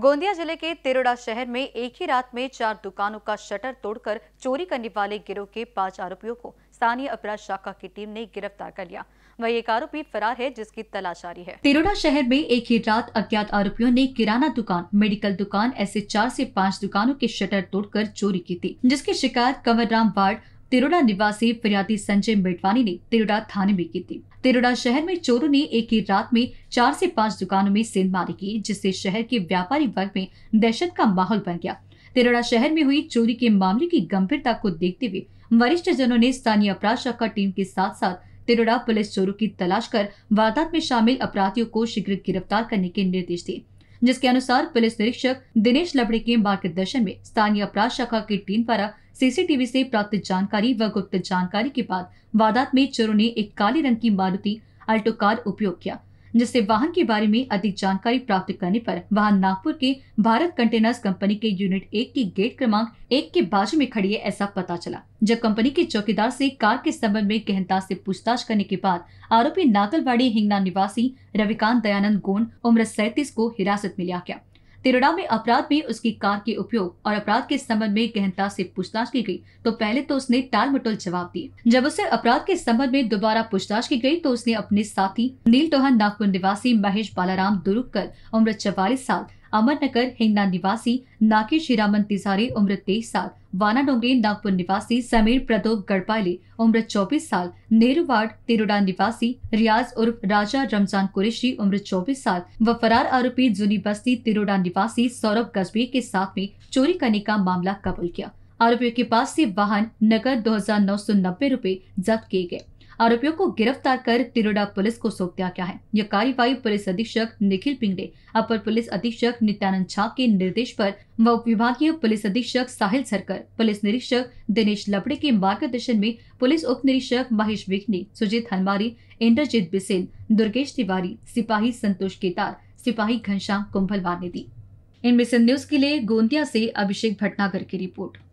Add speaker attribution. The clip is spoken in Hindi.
Speaker 1: गोंदिया जिले के तिरोड़ा शहर में एक ही रात में चार दुकानों का शटर तोड़कर चोरी करने वाले गिरोह के पांच आरोपियों को स्थानीय अपराध शाखा की टीम ने गिरफ्तार कर लिया वही एक आरोपी फरार है जिसकी तलाश जारी है तिरोड़ा शहर में एक ही रात अज्ञात आरोपियों ने किराना दुकान मेडिकल दुकान ऐसे चार ऐसी पाँच दुकानों के शटर तोड़ चोरी की थी जिसकी शिकायत राम वार्ड तिरोड़ा निवासी फरियादी संजय मेटवानी ने तिरोड़ा थाने में की थी तिरुड़ा शहर में चोरों ने एक ही रात में चार से पांच दुकानों में मारी की जिससे शहर के व्यापारी वर्ग में दहशत का माहौल बन गया तिरुड़ा शहर में हुई चोरी के मामले की गंभीरता को देखते हुए वरिष्ठ जनों ने स्थानीय अपराध शाखा टीम के साथ साथ तिरुड़ा पुलिस चोरों की तलाश कर वारदात में शामिल अपराधियों को शीघ्र गिरफ्तार करने के निर्देश दिए जिसके अनुसार पुलिस निरीक्षक दिनेश लबड़े के मार्गदर्शन में स्थानीय अपराध शाखा की टीम द्वारा सीसीटीवी से प्राप्त जानकारी व गुप्त जानकारी के बाद वारदात में चोरों ने एक काले रंग की मारुति अल्टो कार उपयोग किया जिससे वाहन के बारे में अधिक जानकारी प्राप्त करने पर वाहन नागपुर के भारत कंटेनर्स कंपनी के यूनिट एक की गेट क्रमांक एक के बाजू में खड़ी है ऐसा पता चला जब कंपनी के चौकीदार से कार के संबंध में गहनता से पूछताछ करने के बाद आरोपी नागलवाड़ी हिंगना निवासी रविकांत दयानंद गोंड उम्र सैतीस को हिरासत में लिया गया तिरोड़ा में अपराध में उसकी कार के उपयोग और अपराध के संबंध में गहनता से पूछताछ की गई तो पहले तो उसने टाल मटोल जवाब दिए जब उसे अपराध के संबंध में दोबारा पूछताछ की गई तो उसने अपने साथी नील टोहन नागपुर निवासी महेश बालाराम कर उम्र चवालीस साल अमरनगर हिंगना निवासी नाकेश श्रीरामन तिजारी उम्र तेईस साल वाना डोंगरी नागपुर निवासी समीर प्रदोप गढ़पाले उम्र चौबीस साल वार्ड तिरुडा निवासी रियाज उर्फ राजा रमजान कुरेशी उम्र चौबीस साल व फरार आरोपी जूनी बस्ती तिरुडा निवासी सौरभ गजबी के साथ में चोरी करने का मामला कबूल किया आरोपियों के पास से वाहन नगर दो हजार नौ सौ नब्बे रूपए जब्त किए गए आरोपियों को गिरफ्तार कर तिरोडा पुलिस को सौंप दिया गया है यह कार्यवाही पुलिस अधीक्षक निखिल पिंगड़े अपर पुलिस अधीक्षक नित्यानंद झा के निर्देश पर व विभागीय पुलिस अधीक्षक साहिल सरकर पुलिस निरीक्षक दिनेश लपड़े के मार्गदर्शन में पुलिस उप निरीक्षक महेश विखनी सुजीत हनमारी इंद्रजीत बिसेन दुर्गेश तिवारी सिपाही संतोष केतार सिपाही घनश्याम कुंभलवार ने दी इनमें न्यूज के लिए गोंदिया से अभिषेक भटनागर की रिपोर्ट